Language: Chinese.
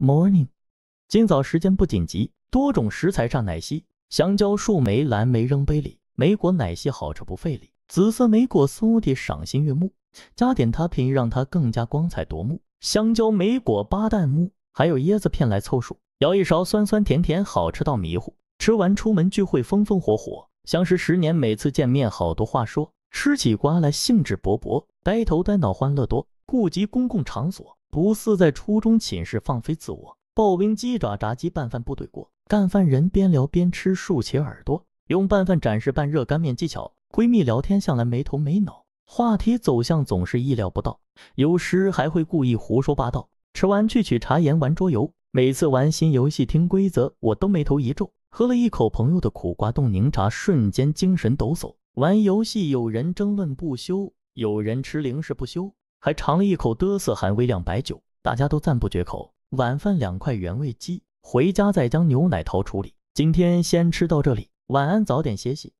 Morning，今早时间不紧急，多种食材榨奶昔，香蕉、树莓、蓝莓扔杯里，莓果奶昔好吃不费力。紫色莓果酥的赏心悦目，加点它品让它更加光彩夺目。香蕉、莓果、巴旦木，还有椰子片来凑数，舀一勺酸酸甜甜，好吃到迷糊。吃完出门聚会风风火火，相识十年每次见面好多话说，吃起瓜来兴致勃勃，呆头呆脑欢乐多，顾及公共场所。不似在初中寝室放飞自我，刨冰、鸡爪、炸鸡、拌饭部队锅，干饭人边聊边吃，竖起耳朵用拌饭展示拌热干面技巧。闺蜜聊天向来没头没脑，话题走向总是意料不到，有时还会故意胡说八道。吃完去取茶颜，玩桌游。每次玩新游戏听规则，我都眉头一皱。喝了一口朋友的苦瓜冻柠茶，瞬间精神抖擞。玩游戏，有人争论不休，有人吃零食不休。还尝了一口嘚瑟含微量白酒，大家都赞不绝口。晚饭两块原味鸡，回家再将牛奶桃处理。今天先吃到这里，晚安，早点歇息。